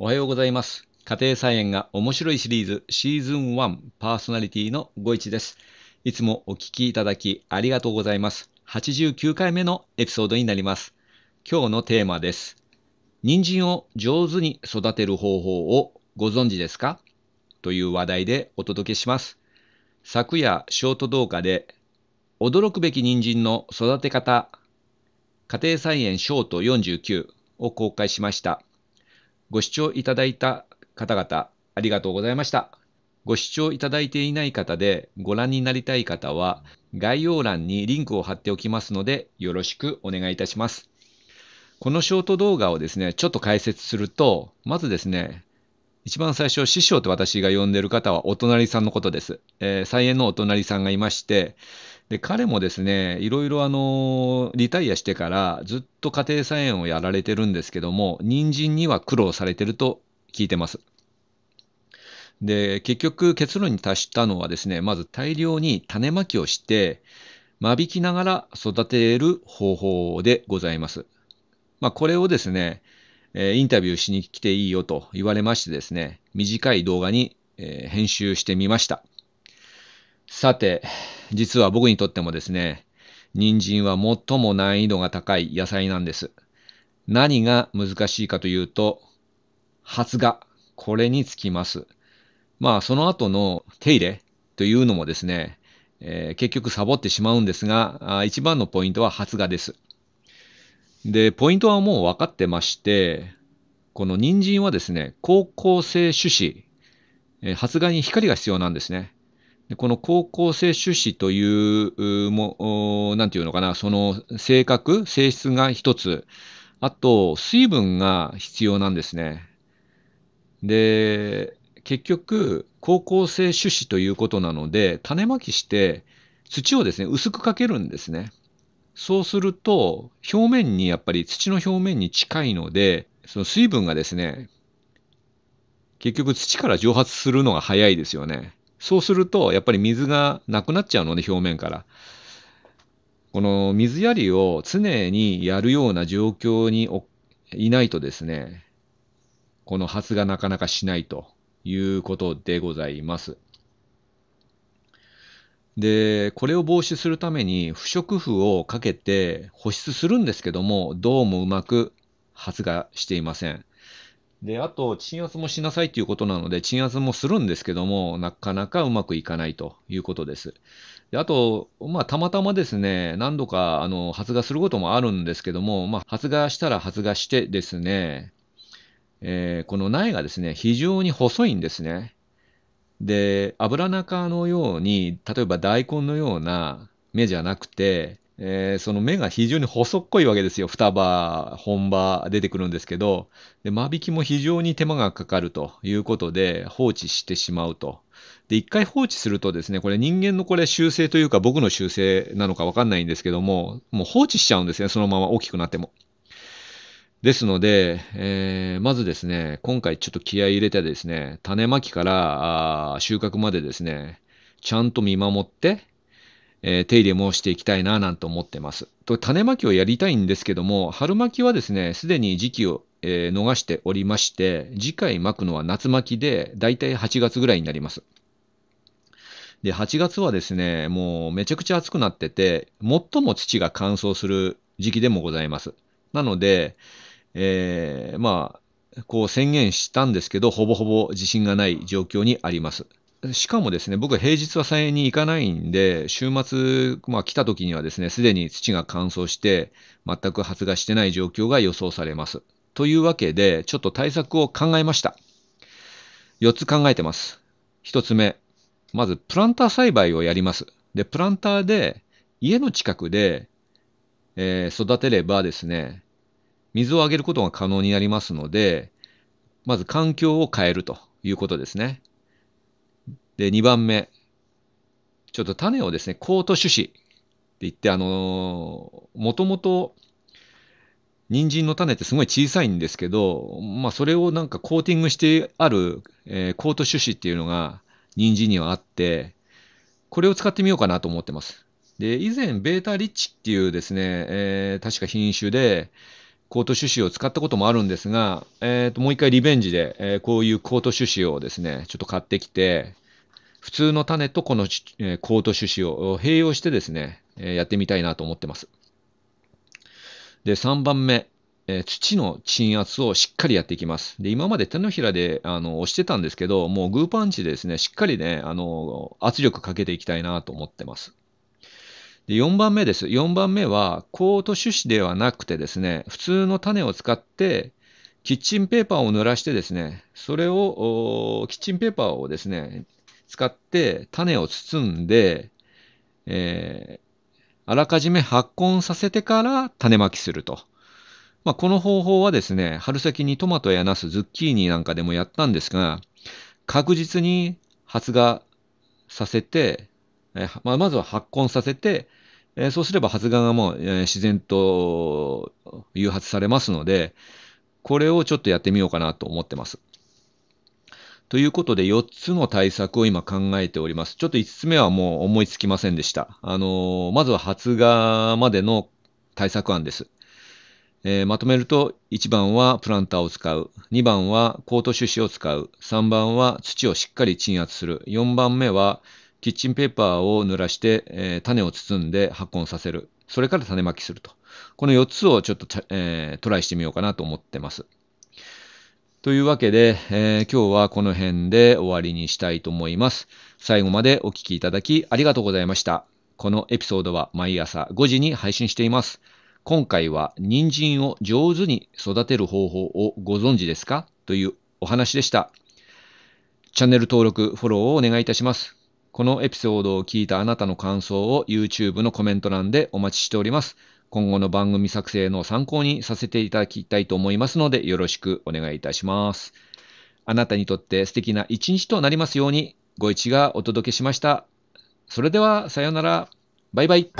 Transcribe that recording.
おはようございます。家庭菜園が面白いシリーズシーズン1パーソナリティのご一です。いつもお聞きいただきありがとうございます。89回目のエピソードになります。今日のテーマです。人参を上手に育てる方法をご存知ですかという話題でお届けします。昨夜ショート動画で驚くべき人参の育て方家庭菜園ショート49を公開しました。ご視聴いただいた方々、ありがとうございました。ご視聴いただいていない方でご覧になりたい方は、概要欄にリンクを貼っておきますので、よろしくお願いいたします。このショート動画をですね、ちょっと解説すると、まずですね、一番最初、師匠と私が呼んでいる方はお隣さんのことです。えー、菜園のお隣さんがいまして、で彼もですね、いろいろあのリタイアしてからずっと家庭菜園をやられてるんですけども、人参には苦労されてると聞いてます。で、結局結論に達したのはですね、まず大量に種まきをして、間引きながら育てる方法でございます。まあ、これをですね、えインタビューしに来ていいよと言われましてですね、短い動画に、え編集してみました。さて、実は僕にとってもですね、人参は最も難易度が高い野菜なんです。何が難しいかというと、発芽。これにつきます。まあ、その後の手入れというのもですね、えー、結局サボってしまうんですが、一番のポイントは発芽です。で、ポイントはもう分かってまして、この人参はですね、光校生種子、えー、発芽に光が必要なんですね。でこの高校生種子というも、なんていうのかな、その性格、性質が一つ。あと、水分が必要なんですね。で、結局、高校生種子ということなので、種まきして土をですね、薄くかけるんですね。そうすると、表面にやっぱり土の表面に近いので、その水分がですね、結局土から蒸発するのが早いですよね。そうすると、やっぱり水がなくなっちゃうので、表面から。この水やりを常にやるような状況にいないとですね、この発芽なかなかしないということでございます。で、これを防止するために不織布をかけて保湿するんですけども、どうもうまく発芽していません。で、あと、鎮圧もしなさいということなので、鎮圧もするんですけども、なかなかうまくいかないということです。であと、まあ、たまたまですね、何度かあの発芽することもあるんですけども、まあ、発芽したら発芽してですね、えー、この苗がですね、非常に細いんですね。で、油中のように、例えば大根のような芽じゃなくて、えー、その目が非常に細っこいわけですよ。双葉、本葉出てくるんですけど、で間引きも非常に手間がかかるということで放置してしまうと。で、一回放置するとですね、これ人間のこれ修正というか僕の修正なのかわかんないんですけども、もう放置しちゃうんですね、そのまま大きくなっても。ですので、えー、まずですね、今回ちょっと気合い入れてですね、種まきから収穫までですね、ちゃんと見守って、えー、手入れもしていきたいななんて思ってます。と種まきをやりたいんですけども、春巻きはですね、すでに時期を、えー、逃しておりまして、次回巻くのは夏巻きで、だいたい8月ぐらいになります。で、8月はですね、もうめちゃくちゃ暑くなってて、最も土が乾燥する時期でもございます。なので、えー、まあ、こう宣言したんですけど、ほぼほぼ自信がない状況にあります。しかもですね、僕は平日は菜園に行かないんで、週末、まあ、来た時にはですね、すでに土が乾燥して、全く発芽してない状況が予想されます。というわけで、ちょっと対策を考えました。4つ考えてます。1つ目、まずプランター栽培をやります。で、プランターで、家の近くで、えー、育てればですね、水をあげることが可能になりますので、まず環境を変えるということですね。で、2番目、ちょっと種をですね、コート種子って言って、あのもともと人参の種ってすごい小さいんですけど、まあ、それをなんかコーティングしてある、えー、コート種子っていうのが人参にはあって、これを使ってみようかなと思ってます。で、以前、ベータリッチっていうですね、えー、確か品種で、コート種子を使ったこともあるんですが、えー、ともう一回リベンジで、えー、こういうコート種子をですね、ちょっと買ってきて、普通の種とこの、えコート種子を併用してですね、えやってみたいなと思ってます。で、3番目、え土の鎮圧をしっかりやっていきます。で、今まで手のひらであの押してたんですけど、もうグーパンチでですね、しっかりね、あの圧力かけていきたいなと思ってます。で4番目です。4番目は、コート種子ではなくてですね、普通の種を使って、キッチンペーパーを濡らしてですね、それを、キッチンペーパーをですね、使って種を包んで、えー、あらかじめ発根させてから種まきすると。まあ、この方法はですね、春先にトマトやナス、ズッキーニなんかでもやったんですが、確実に発芽させて、えー、まあ、まずは発根させて、えそうすれば発芽がもう、えー、自然と誘発されますので、これをちょっとやってみようかなと思ってます。ということで、4つの対策を今考えております。ちょっと5つ目はもう思いつきませんでした。あのー、まずは発芽までの対策案です。えー、まとめると、1番はプランターを使う。2番はコート種子を使う。3番は土をしっかり鎮圧する。4番目はキッチンペーパーを濡らして、えー、種を包んで発根させる。それから種まきすると。この4つをちょっと、えー、トライしてみようかなと思ってます。というわけで、えー、今日はこの辺で終わりにしたいと思います。最後までお聴きいただきありがとうございました。このエピソードは毎朝5時に配信しています。今回は人参を上手に育てる方法をご存知ですかというお話でした。チャンネル登録、フォローをお願いいたします。このエピソードを聞いたあなたの感想を YouTube のコメント欄でお待ちしております。今後の番組作成の参考にさせていただきたいと思いますのでよろしくお願いいたします。あなたにとって素敵な一日となりますようにご一がお届けしました。それではさようなら。バイバイ。